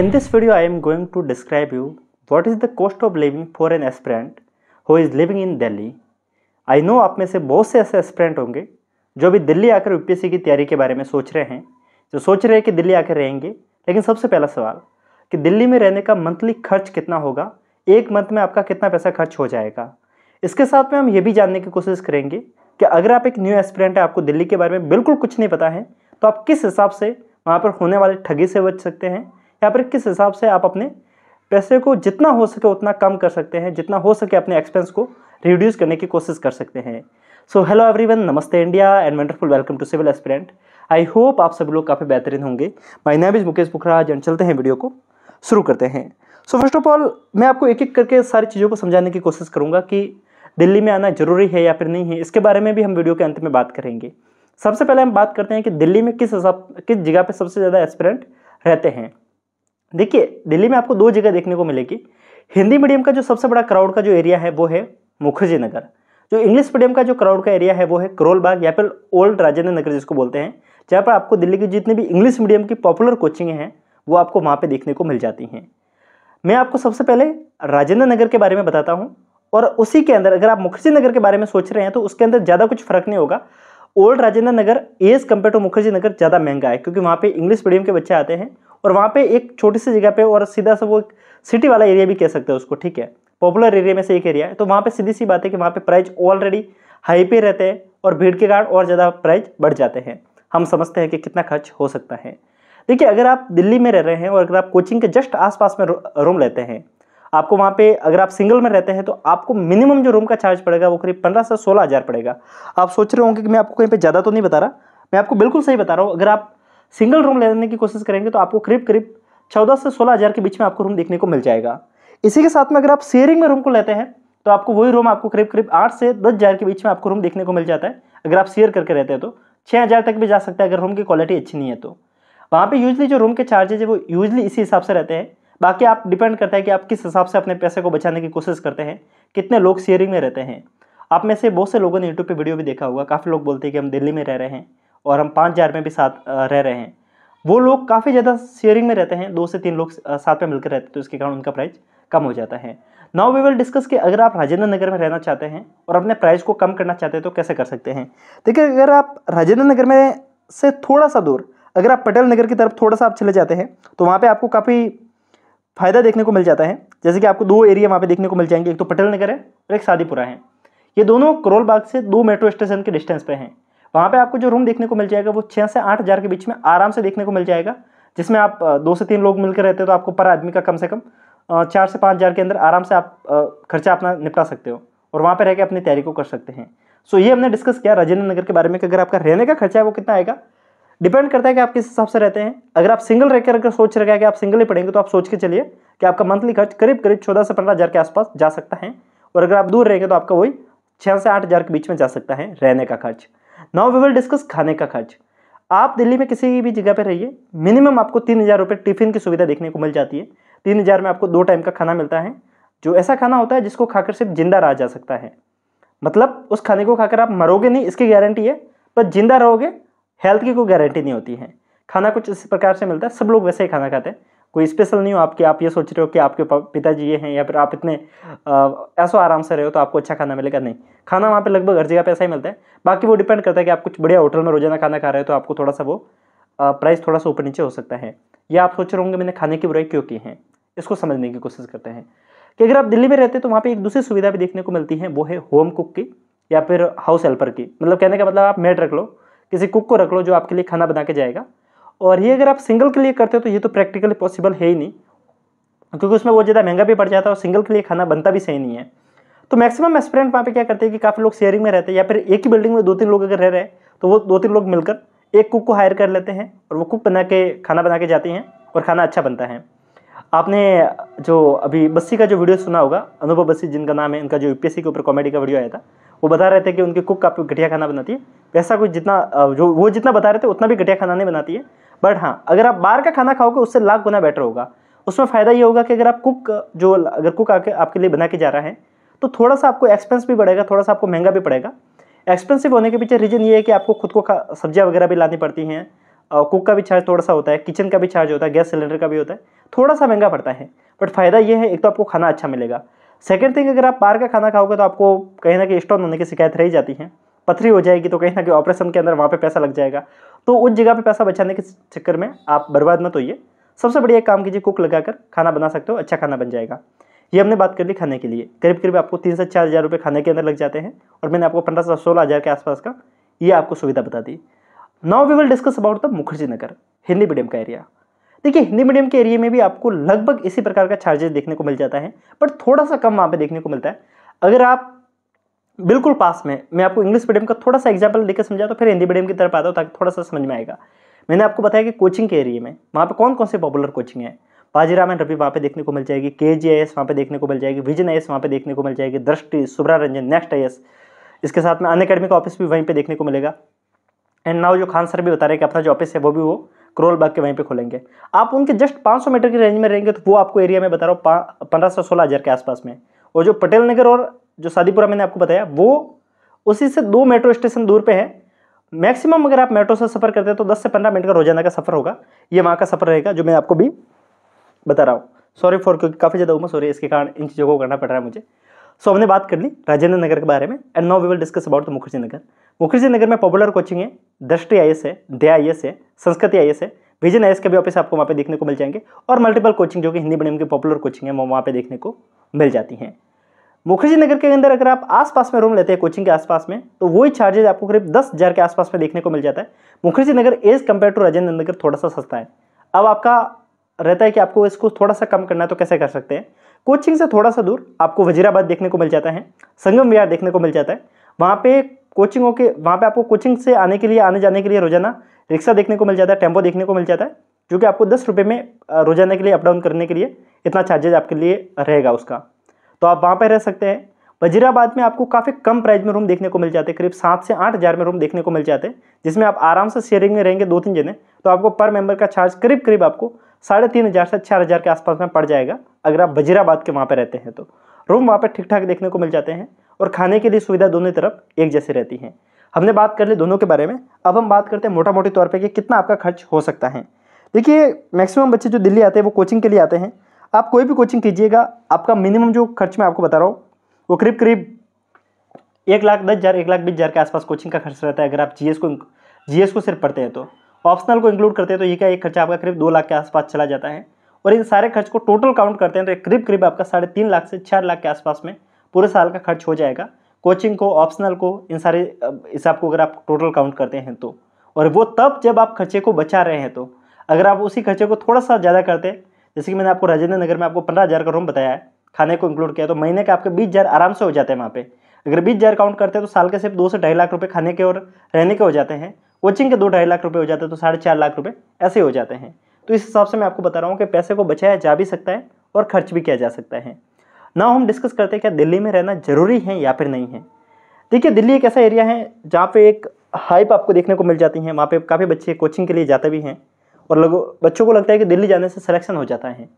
In this video, I am going to describe you what is the cost of living for an aspirant who is living in Delhi. I know आप में से बहुत से ऐसे aspirant होंगे जो अभी दिल्ली आकर यूपीएससी की तैयारी के बारे में सोच रहे हैं जो सोच रहे हैं कि दिल्ली आकर रहेंगे लेकिन सबसे पहला सवाल कि दिल्ली में रहने का मंथली खर्च कितना होगा एक मंथ में आपका कितना पैसा खर्च हो जाएगा इसके साथ में हम ये भी जानने की कोशिश करेंगे कि अगर आप एक न्यू एस्पिरेंट है आपको दिल्ली के बारे में बिल्कुल कुछ नहीं पता है तो आप किस हिसाब से वहाँ पर होने वाली ठगी से बच सकते हैं यहाँ पर किस हिसाब से आप अपने पैसे को जितना हो सके उतना कम कर सकते हैं जितना हो सके अपने एक्सपेंस को रिड्यूस करने की कोशिश कर सकते हैं सो हेलो एवरीवन नमस्ते India and wonderful welcome to civil aspirant I hope आप सभी लोग काफ़ी बेहतरीन होंगे my name is Mukesh Pukhraj and चलते हैं वीडियो को शुरू करते हैं सो फर्स्ट ऑफ ऑल मैं आपको एक एक करके सारी चीज़ों को समझाने की कोशिश करूँगा कि दिल्ली में आना ज़रूरी है या फिर नहीं है इसके बारे में भी हम वीडियो के अंत में बात करेंगे सबसे पहले हम बात करते हैं कि दिल्ली में किस हिसाब किस जगह पर सबसे ज़्यादा एस्पिरेंट रहते हैं देखिए दिल्ली में आपको दो जगह देखने को मिलेगी हिंदी मीडियम का जो सबसे बड़ा क्राउड का जो एरिया है वो है मुखर्जी नगर जो इंग्लिश मीडियम का जो क्राउड का एरिया है वो है करोल बाग या फिर ओल्ड राजेंद्र नगर जिसको बोलते हैं जहाँ पर आपको दिल्ली की जितनी भी इंग्लिश मीडियम की पॉपुलर कोचिंग हैं वो आपको वहाँ पर देखने को मिल जाती हैं मैं आपको सबसे पहले राजेंद्र नगर के बारे में बताता हूँ और उसी के अंदर अगर आप मुखर्जी नगर के बारे में सोच रहे हैं तो उसके अंदर ज़्यादा कुछ फर्क नहीं होगा old Rajendra Nagar as compare to Mukherjee Nagar ज़्यादा महंगा है क्योंकि वहाँ पे इंग्लिश मीडियम के बच्चे आते हैं और वहाँ पे एक छोटी सी जगह पे और सीधा सा वो सिटी वाला एरिया भी कह सकते हैं उसको ठीक है पॉपुलर एरिया में से एक एरिया है तो वहाँ पे सीधी सी बात है कि वहाँ पे प्राइस ऑलरेडी हाई पे रहते हैं और भीड़ के कारण और ज़्यादा प्राइस बढ़ जाते हैं हम समझते हैं कि कितना खर्च हो सकता है देखिए अगर आप दिल्ली में रह रहे हैं और अगर आप कोचिंग के जस्ट आस में रूम लेते हैं आपको वहाँ पे अगर आप सिंगल में रहते हैं तो आपको मिनिमम जो रूम का चार्ज पड़ेगा वो करीब पंद्रह से सोलह हज़ार पड़ेगा आप सोच रहे होंगे कि मैं आपको कहीं पे ज़्यादा तो नहीं बता रहा मैं आपको बिल्कुल सही बता रहा हूँ अगर आप सिंगल रूम लेने की कोशिश करेंगे तो आपको करीब करीब चौदह से सोलह हज़ार के बीच में आपको रूम देखने को मिल जाएगा इसी के साथ में अगर आप शेयरिंग में रूम को लेते हैं तो आपको वही रूम आपको करीब करीब आठ से दस हज़ार के बीच में आपको रूम देखने को मिल जाता है अगर आप शेयर करके रहते हैं तो छः हज़ार तक भी जा सकता है अगर रूम की क्वालिटी अच्छी नहीं है तो वहाँ पर यूजली जो रूम के चार्जेज है वो यूजली इसी हिसाब से रहते हैं बाकी आप डिपेंड करता है कि आप किस हिसाब से अपने पैसे को बचाने की कोशिश करते हैं कितने लोग शेयरिंग में रहते हैं आप में से बहुत से लोगों ने यूट्यूब पर वीडियो भी देखा होगा काफ़ी लोग बोलते हैं कि हम दिल्ली में रह रहे हैं और हम पाँच हज़ार में भी साथ रह रहे हैं वो लोग काफ़ी ज़्यादा शेयरिंग में रहते हैं दो से तीन लोग साथ में मिलकर रहते हैं तो इसके कारण उनका प्राइस कम हो जाता है नाउ वी विल डिस्कस कि अगर आप राजेंद्र नगर में रहना चाहते हैं और अपने प्राइस को कम करना चाहते हैं तो कैसे कर सकते हैं देखिए अगर आप राजेंद्र नगर में से थोड़ा सा दूर अगर आप पटेल नगर की तरफ थोड़ा सा आप चले जाते हैं तो वहाँ पर आपको काफ़ी फ़ायदा देखने को मिल जाता है जैसे कि आपको दो एरिया वहाँ पर देखने को मिल जाएंगे एक तो पटेल नगर है और एक शादीपुरा है ये दोनों करोल बाग से दो मेट्रो स्टेशन के डिस्टेंस पे हैं वहाँ पे आपको जो रूम देखने को मिल जाएगा वो छः से आठ हज़ार के बीच में आराम से देखने को मिल जाएगा जिसमें आप दो से तीन लोग मिलकर रहते हो तो आपको पर आदमी का कम से कम चार से पाँच हज़ार के अंदर आराम से आप खर्चा अपना निपटा सकते हो और वहाँ पर रह के अपनी तैयारी को कर सकते हैं सो ये हमने डिस्कस किया राजेंद्र नगर के बारे में कि अगर आपका रहने का खर्चा है वो कितना आएगा डिपेंड करता है कि आप किस हिसाब से रहते हैं अगर आप सिंगल रहकर अगर सोच रखा है कि आप सिंगल ही पढ़ेंगे तो आप सोच के चलिए कि आपका मंथली खर्च करीब करीब चौदह से पंद्रह हज़ार के आसपास जा सकता है और अगर आप दूर रहेंगे तो आपका वही छः से आठ हज़ार के बीच में जा सकता है रहने का खर्च नाउ वी विल डिस्कस खाने का खर्च आप दिल्ली में किसी भी जगह पर रहिए मिनिमम आपको तीन हज़ार रुपये टिफिन की सुविधा देखने को मिल जाती है तीन हज़ार में आपको दो टाइम का खाना मिलता है जो ऐसा खाना होता है जिसको खाकर सिर्फ जिंदा रहा जा सकता है मतलब उस खाने को खाकर आप मरोगे नहीं इसकी गारंटी है पर जिंदा रहोगे हेल्थ की कोई गारंटी नहीं होती है खाना कुछ इस प्रकार से मिलता है सब लोग वैसे ही खाना खाते हैं कोई स्पेशल नहीं हो आपके आप ये सोच रहे हो कि आपके पिताजी ये हैं या फिर आप इतने ऐसा आराम से रहे हो तो आपको अच्छा खाना मिलेगा नहीं खाना वहाँ पे लगभग हर जगह पे ऐसा ही मिलता है बाकी वो डिपेंड करता है कि आप कुछ बढ़िया होटल में रोजाना खाना खा रहे हो तो आपको थोड़ा सा वो प्राइस थोड़ा सा ऊपर नीचे हो सकता है या आप सोच रहे होंगे मैंने खाने की बुराई क्यों की है इसको समझने की कोशिश करते हैं कि अगर आप दिल्ली में रहते हैं तो वहाँ पर एक दूसरी सुविधा भी देखने को मिलती है वो है होम कुक की या फिर हाउस हेल्पर की मतलब कहने का मतलब आप मेड रख लो किसी कुक को रख लो जो आपके लिए खाना बना के जाएगा और ये अगर आप सिंगल के लिए करते हो तो ये तो प्रैक्टिकली पॉसिबल है ही नहीं क्योंकि उसमें बहुत ज़्यादा महंगा भी पड़ जाता है और सिंगल के लिए खाना बनता भी सही नहीं है तो मैक्सिमम एस्पिरेंट वहाँ पे क्या करते हैं कि काफ़ी लोग शेयरिंग में रहते हैं या फिर एक ही बिल्डिंग में दो तीन लोग अगर रह रहे हैं तो वो दो तीन लोग मिलकर एक कुक को हायर कर लेते हैं और वो कुक बना के खाना बना के जाती हैं और खाना अच्छा बनता है आपने जो अभी बस्सी का जो वीडियो सुना होगा अनुभव बस्सी जिनका नाम है उनका जो यूपीएससी के ऊपर कॉमेडी का वीडियो आया था वो बता रहे थे कि उनके कुक काफ़ी घटिया खाना बनाती है वैसा कुछ जितना जो वो जितना बता रहे थे उतना भी घटिया खाना नहीं बनाती है बट हाँ अगर आप बाहर का खाना खाओगे उससे लाख गुना बेटर होगा उसमें फ़ायदा ये होगा कि अगर आप कुक जो अगर कुक आके आपके लिए बना के जा रहा है तो थोड़ा सा आपको एक्सपेंस भी बढ़ेगा थोड़ा सा आपको महंगा भी पड़ेगा एक्सपेंसिव होने के पीछे रीज़न ये है कि आपको खुद को सब्जियाँ वगैरह भी लानी पड़ती हैं कुक का भी चार्ज थोड़ा सा होता है किचन का भी चार्ज होता है गैस सिलेंडर का भी होता है थोड़ा सा महंगा पड़ता है बट फ़ायदा ये है एक तो आपको खाना अच्छा मिलेगा सेकेंड थिंग अगर आप बाहर का खाना खाओगे तो आपको कहीं ना कहीं स्टॉन होने की शिकायत रह जाती है पथरी हो जाएगी तो कहीं ना कहीं ऑपरेशन के अंदर वहाँ पे पैसा लग जाएगा तो उस जगह पे पैसा बचाने के चक्कर में आप बर्बाद मत होइए सबसे बढ़िया एक काम कीजिए कुक लगाकर खाना बना सकते हो अच्छा खाना बन जाएगा ये हमने बात कर ली खाने के लिए करीब करीब आपको तीन से चार हज़ार रुपये खाने के अंदर लग जाते हैं और मैंने आपको पंद्रह से सोलह हज़ार के आसपास का ये आपको सुविधा बता दी now we will discuss about the Mukherjee Nagar Hindi medium का एरिया देखिए हिंदी मीडियम के एरिया में भी आपको लगभग इसी प्रकार का चार्जेस देखने को मिल जाता है बट थोड़ा सा कम वहाँ पर देखने को मिलता है अगर आप बिल्कुल पास में मैं आपको इंग्लिश मीडियम का थोड़ा सा एग्जाम्पल देकर समझा तो फिर हिंदी मीडियम की तरफ आता हूँ ताकि थोड़ा सा समझ में आएगा मैंने आपको बताया कि कोचिंग के एरिए में वहाँ पे कौन कौन से पॉपुलर कोचिंग है बाजीराम एंड रवि वहाँ पे देखने को मिल जाएगी के जी आई एस वहाँ पे देखने को मिल जाएगी विजन आई एस वहाँ पे देखने को मिल जाएगी Drishti Subra Ranjan next I S इसके साथ में अन अकेडमी का ऑफिस भी वहीं पे देखने को मिलेगा एंड नाउ जो खान सर भी बता रहे हैं कि अपना जो ऑफिस है वो भी वो करोल बाग के वहीं पर खोलेंगे आप उनके जस्ट पाँच मीटर की रेंज में रहेंगे तो वो आपको एरिया में बता रहा हूँ पंद्रह सौ सोलह हज़ार के आसपास में और जो पटेल नगर और जो शादीपुरा मैंने आपको बताया वो उसी से दो मेट्रो स्टेशन दूर पे है मैक्सिमम अगर आप मेट्रो से सफ़र करते हैं तो 10 से 15 मिनट का रोजाना का सफ़र होगा ये वहाँ का सफ़र रहेगा जो मैं आपको भी बता रहा हूँ सॉरी फॉर क्योंकि काफ़ी ज़्यादा उम्र सॉरी इसके कारण इन चीज़ों को करना पड़ रहा है मुझे सो हमने बात कर ली राजेंद्र नगर के बारे में and now we will discuss about the Mukherjee Nagar Mukherjee Nagar में पॉपुलर कोचिंग है दृष्टि आई है दया आई है संस्कृति आई है विजन आई के भी ऑफिस आपको वहाँ पे देखने को मिल जाएंगे और मल्टीपल कोचिंग जो कि हिंदी मीडियम की पॉपुलर कोचिंग है वो वहाँ पे देखने को मिल जाती हैं मुखर्जी नगर के अंदर अगर आप आसपास में रूम लेते हैं कोचिंग के आसपास में तो वही चार्जेज आपको करीब दस हज़ार के आसपास में देखने को मिल जाता है Mukherjee Nagar as compare to Rajendra Nagar थोड़ा सा सस्ता है अब आपका रहता है कि आपको इसको थोड़ा सा कम करना है तो कैसे कर सकते हैं कोचिंग से थोड़ा सा दूर आपको वजीराबाद देखने को मिल जाता है संगम विहार देखने को मिल जाता है वहाँ पे कोचिंग के वहाँ पे आपको कोचिंग से आने के लिए आने जाने के लिए रोजाना रिक्शा देखने को मिल जाता है टेम्पो देखने को मिल जाता है जो कि आपको दस रुपये में रोजाना के लिए अप डाउन करने के लिए इतना चार्जेज आपके लिए रहेगा उसका तो आप वहाँ पर रह सकते हैं वजीराबाद में आपको काफ़ी कम प्राइस में रूम देखने को मिल जाते हैं करीब सात से आठ हज़ार में रूम देखने को मिल जाते हैं जिसमें आप आराम से शेयरिंग में रहेंगे दो तीन जने तो आपको पर मेंबर का चार्ज करीब करीब आपको साढ़े तीन हज़ार से चार हज़ार के आसपास में पड़ जाएगा अगर आप वजीराबाद के वहाँ पर रहते हैं तो रूम वहाँ पर ठीक ठाक देखने को मिल जाते हैं और खाने के लिए सुविधा दोनों तरफ एक जैसी रहती है हमने बात कर ली दोनों के बारे में अब हम बात करते हैं मोटा मोटी तौर पर कि कितना आपका खर्च हो सकता है देखिए मैक्सिमम बच्चे जो दिल्ली आते हैं वो कोचिंग के लिए आते हैं आप कोई भी कोचिंग कीजिएगा आपका मिनिमम जो खर्च मैं आपको बता रहा हूँ वो करीब करीब एक लाख दस हज़ार एक लाख बीस हज़ार के आसपास कोचिंग का खर्च रहता है अगर आप जीएस को जीएस को सिर्फ पढ़ते हैं तो ऑप्शनल को इंक्लूड करते हैं तो ये क्या एक खर्चा आपका करीब दो लाख के आसपास चला जाता है और इन सारे खर्च को टोटल काउंट करते हैं तो करीब करीब आपका साढ़े तीन लाख से चार लाख के आसपास में पूरे साल का खर्च हो जाएगा कोचिंग को ऑप्शनल को इन सारे हिसाब को अगर आप टोटल काउंट करते हैं तो और वो तब जब आप खर्चे को बचा रहे हैं तो अगर आप उसी खर्चे को थोड़ा सा ज़्यादा करते जैसे कि मैंने आपको राजेंद्र नगर में आपको पंद्रह हज़ार का रूम बताया है खाने को इंक्लूड किया तो महीने के आपके बीस हज़ार आराम से हो जाते हैं वहाँ पे अगर बीस हज़ार काउंट करते हैं तो साल के सिर्फ दो से ढाई लाख रुपये खाने के और रहने के हो जाते हैं कोचिंग के दो ढाई लाख रुपये हो जाते हैं तो साढ़े चार लाख रुपये ऐसे हो जाते हैं तो इस हिसाब से मैं आपको बता रहा हूँ कि पैसे को बचाया जा भी सकता है और खर्च भी किया जा सकता है ना हम डिस्कस करते हैं क्या दिल्ली में रहना ज़रूरी है या फिर नहीं है देखिए दिल्ली एक ऐसा एरिया है जहाँ पे एक हाइप आपको देखने को मिल जाती है वहाँ पे काफ़ी बच्चे कोचिंग के लिए जाते भी हैं और लोगों बच्चों को लगता है कि दिल्ली जाने से सिलेक्शन हो जाता है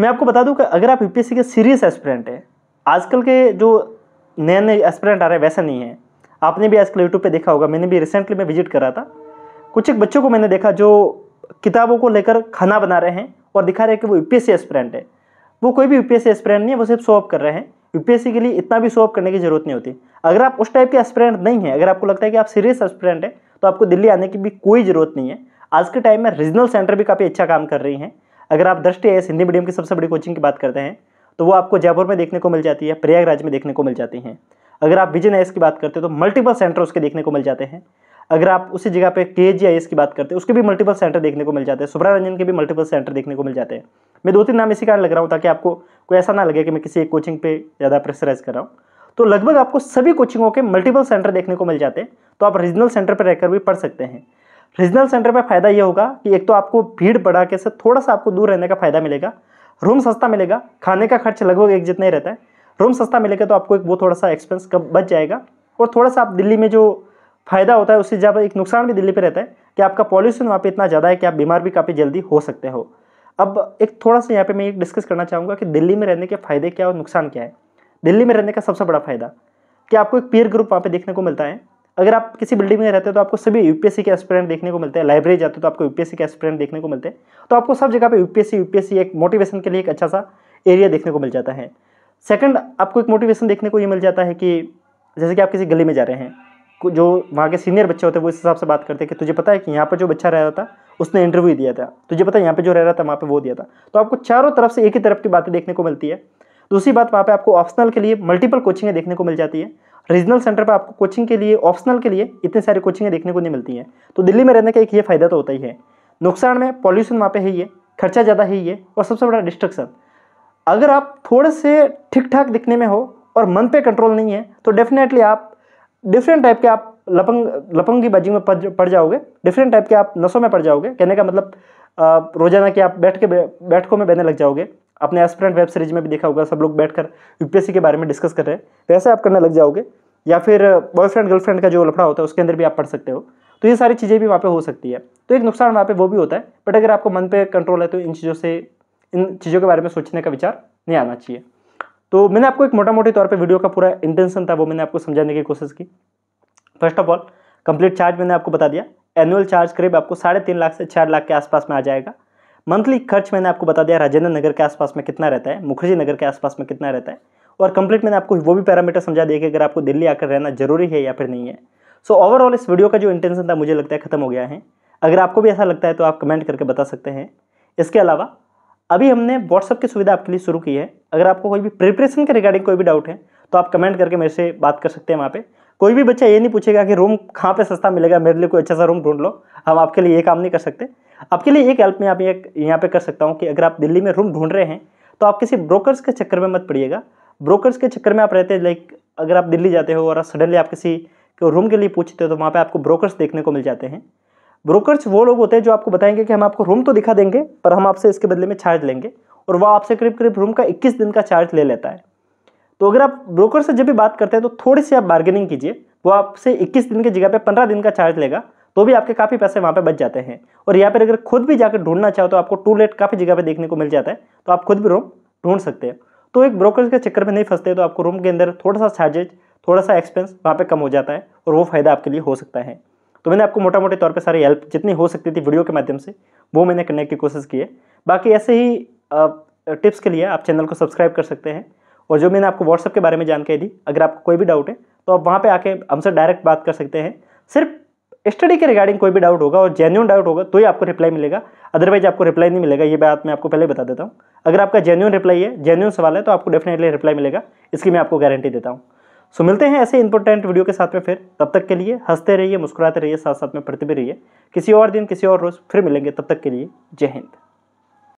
मैं आपको बता दूं कि अगर आप यूपीएससी के सीरियस एस्पिरेंट हैं आजकल के जो नए नए एस्पिरेंट आ रहे हैं वैसा नहीं है आपने भी आजकल यूट्यूब पर देखा होगा मैंने भी रिसेंटली मैं विजिट करा था कुछ एक बच्चों को मैंने देखा जो किताबों को लेकर खाना बना रहे हैं और दिखा रहे हैं कि वो यूपीएससी एस्पिरेंट है वो कोई भी यूपीएससी एस्पिरेंट नहीं है वो सिर्फ शो अप कर रहे हैं यूपीएससी के लिए इतना भी शो अप करने की जरूरत नहीं होती अगर आप उस टाइप के एस्पिरेंट नहीं है अगर आपको लगता है कि आप सीरियस एस्पिरेंट है तो आपको दिल्ली आने की भी कोई ज़रूरत नहीं है आज के टाइम में रीजनल सेंटर भी काफ़ी अच्छा काम कर रही हैं अगर आप दृष्टि एस हिंदी मीडियम की सबसे बड़ी कोचिंग की बात करते हैं तो वो आपको जयपुर में देखने को मिल जाती है प्रयागराज में देखने को मिल जाती हैं अगर आप विजन एस की बात करते हैं तो मल्टीपल सेंटर उसके देखने को मिल जाते हैं अगर आप उसी जगह पे के जी आई एस की बात करते हैं उसके भी मल्टीपल सेंटर देखने को मिल जाते हैं सुब्रा रंजन के भी मल्टीपल सेंटर देखने को मिल जाते हैं मैं दो तीन नाम इसी कारण लग रहा हूँ ताकि आपको कोई ऐसा ना लगे कि मैं किसी एक कोचिंग पे ज़्यादा प्रेसराइज कर रहा हूँ तो लगभग आपको सभी कोचिंगों के मल्टीपल सेंटर देखने को मिल जाते हैं तो आप रीजनल सेंटर पर रहकर भी पढ़ सकते हैं रीजनल सेंटर में फ़ायदा ये होगा कि एक तो आपको भीड़ बढ़ा के से थोड़ा सा आपको दूर रहने का फ़ायदा मिलेगा रूम सस्ता मिलेगा खाने का खर्च लगभग एक जितना ही रहता है रूम सस्ता मिलेगा तो आपको एक वो थोड़ा सा एक्सपेंस कब बच जाएगा और थोड़ा सा आप दिल्ली में जो फ़ायदा होता है उससे ज़्यादा एक नुकसान भी दिल्ली पर रहता है कि आपका पॉल्यूशन वहाँ पर इतना ज़्यादा है कि आप बीमार भी काफ़ी जल्दी हो सकते हो अब एक थोड़ा सा यहाँ पर मैं एक डिस्कस करना चाहूँगा कि दिल्ली में रहने के फ़ायदे क्या और नुकसान क्या है दिल्ली में रहने का सबसे बड़ा फ़ायदा कि आपको एक पीयर ग्रुप वहाँ पर देखने को मिलता है अगर आप किसी बिल्डिंग में रहते हो तो आपको सभी यूपीएससी के एस्पिरेंट देखने को मिलते हैं लाइब्रेरी जाते हो तो आपको यूपीएससी के एस्पिरेंट देखने को मिलते हैं तो आपको सब जगह पे यूपीएससी यूपीएससी एक मोटिवेशन के लिए एक अच्छा सा एरिया देखने को मिल जाता है सेकंड आपको एक मोटिवेशन देखने को ये मिल जाता है कि जैसे कि आप किसी गली में जा रहे हैं जो वहाँ के सीनियर बच्चे होते हैं वो इस हिसाब से बात करते हैं कि तुझे पता है कि यहाँ पर जो बच्चा रह रहा था उसने इंटरव्यू दिया था तुझे पता है यहाँ पर जो रह रहा था वहाँ पर वो दिया था तो आपको चारों तरफ से एक ही तरफ की बातें देखने को मिलती है दूसरी बात वहाँ पे आपको ऑप्शनल के लिए मल्टीपल कोचिंगें देखने को मिल जाती है रीजनल सेंटर पर आपको कोचिंग के लिए ऑप्शनल के लिए इतनी सारी कोचिंगें देखने को नहीं मिलती हैं तो दिल्ली में रहने का एक ये फ़ायदा तो होता ही है नुकसान में पॉल्यूशन वहाँ पे है ये खर्चा ज़्यादा है ये और सबसे बड़ा डिस्ट्रक्शन अगर आप थोड़े से ठीक ठाक दिखने में हो और मन पे कंट्रोल नहीं है तो डेफिनेटली आप डिफरेंट टाइप के आप लपंग लपंग की बाजी में पड़ जाओगे डिफरेंट टाइप के आप नसों में पड़ जाओगे कहने का मतलब रोजाना कि आप बैठ के बैठकों में बहने लग जाओगे अपने एस्पिरेंट वेब सीरीज में भी देखा होगा सब लोग बैठकर यूपीएससी के बारे में डिस्कस कर रहे हैं तो ऐसे आप करने लग जाओगे या फिर बॉयफ्रेंड गर्लफ्रेंड का जो लफड़ा होता है उसके अंदर भी आप पढ़ सकते हो तो ये सारी चीज़ें भी वहाँ पे हो सकती है तो एक नुकसान वहाँ पे वो भी होता है बट अगर आपको मन पे कंट्रोल है तो इन चीज़ों से इन चीज़ों के बारे में सोचने का विचार नहीं आना चाहिए तो मैंने आपको एक मोटा मोटी तौर पर वीडियो का पूरा इंटेंशन था वो मैंने आपको समझाने की कोशिश की first of all complete charge मैंने आपको बता दिया एनुअल चार्ज करीब आपको साढ़े तीन लाख से चार लाख के आसपास में आ जाएगा मंथली खर्च मैंने आपको बता दिया राजेंद्र नगर के आसपास में कितना रहता है मुखर्जी नगर के आसपास में कितना रहता है और कंप्लीट मैंने आपको वो भी पैरामीटर समझा दिया कि अगर आपको दिल्ली आकर रहना जरूरी है या फिर नहीं है सो so, ओवरऑल इस वीडियो का जो इंटेंशन था मुझे लगता है खत्म हो गया है अगर आपको भी ऐसा लगता है तो आप कमेंट करके बता सकते हैं इसके अलावा अभी हमने व्हाट्सअप की सुविधा आपके लिए शुरू की है अगर आपको कोई भी प्रिपरेशन के रिगार्डिंग कोई भी डाउट है तो आप कमेंट करके मेरे से बात कर सकते हैं वहाँ पे कोई भी बच्चा ये नहीं पूछेगा कि रूम कहाँ पे सस्ता मिलेगा मेरे लिए कोई अच्छा सा रूम ढूंढ लो हम आपके लिए ये काम नहीं कर सकते आपके लिए एक हेल्प मैं आप यहाँ पे कर सकता हूँ कि अगर आप दिल्ली में रूम ढूंढ रहे हैं तो आप किसी ब्रोकर्स के चक्कर में मत पड़िएगा ब्रोकर्स के चक्कर में आप रहते हैं लाइक अगर आप दिल्ली जाते हो और सडनली आप किसी को रूम के लिए पूछते हो तो वहाँ पर आपको ब्रोकर्स देखने को मिल जाते हैं ब्रोकर्स वो लोग होते हैं जो आपको बताएंगे कि हम आपको रूम तो दिखा देंगे पर हम आपसे इसके बदले में चार्ज लेंगे और वह आपसे करीब करीब रूम का इक्कीस दिन का चार्ज ले लेता है तो अगर आप ब्रोकर से जब भी बात करते हैं तो थोड़ी सी आप बार्गेनिंग कीजिए वो आपसे 21 दिन की जगह पे 15 दिन का चार्ज लेगा तो भी आपके काफ़ी पैसे वहाँ पे बच जाते हैं और यहाँ पर अगर खुद भी जाकर ढूंढना चाहो तो आपको टू लेट काफ़ी जगह पे देखने को मिल जाता है तो आप खुद भी रूम ढूंढ सकते हैं तो एक ब्रोकर के चक्कर में नहीं फंसते तो आपको रूम के अंदर थोड़ा सा चार्जेज थोड़ा सा एक्सपेंस वहाँ पर कम हो जाता है और वो फ़ायदा आपके लिए हो सकता है तो मैंने आपको मोटा मोटे तौर पर सारी हेल्प जितनी हो सकती थी वीडियो के माध्यम से वो मैंने करने की कोशिश की है बाकी ऐसे ही टिप्स के लिए आप चैनल को सब्सक्राइब कर सकते हैं और जो मैंने आपको व्हाट्सअप के बारे में जानकारी दी अगर आपको कोई भी डाउट है तो आप वहाँ पर आके हमसे डायरेक्ट बात कर सकते हैं सिर्फ स्टडी के रिगार्डिंग कोई भी डाउट होगा और जेन्यून डाउट होगा तो ही आपको रिप्लाई मिलेगा अदरवाइज आपको रिप्लाई नहीं मिलेगा ये बात मैं आपको पहले बता देता हूँ अगर आपका जेन्यून रिप्लाई है जेन्यून सवाल है तो आपको डेफिनेटली रिप्लाई मिलेगा इसकी मैं आपको गारंटी देता हूँ सो मिलते हैं ऐसे इंपॉर्टेंट वीडियो के साथ में फिर तब तक के लिए हंसते रहिए मुस्कुराते रहिए साथ साथ में पढ़ते भी रहिए किसी और दिन किसी और रोज़ फिर मिलेंगे तब तक के लिए जय हिंद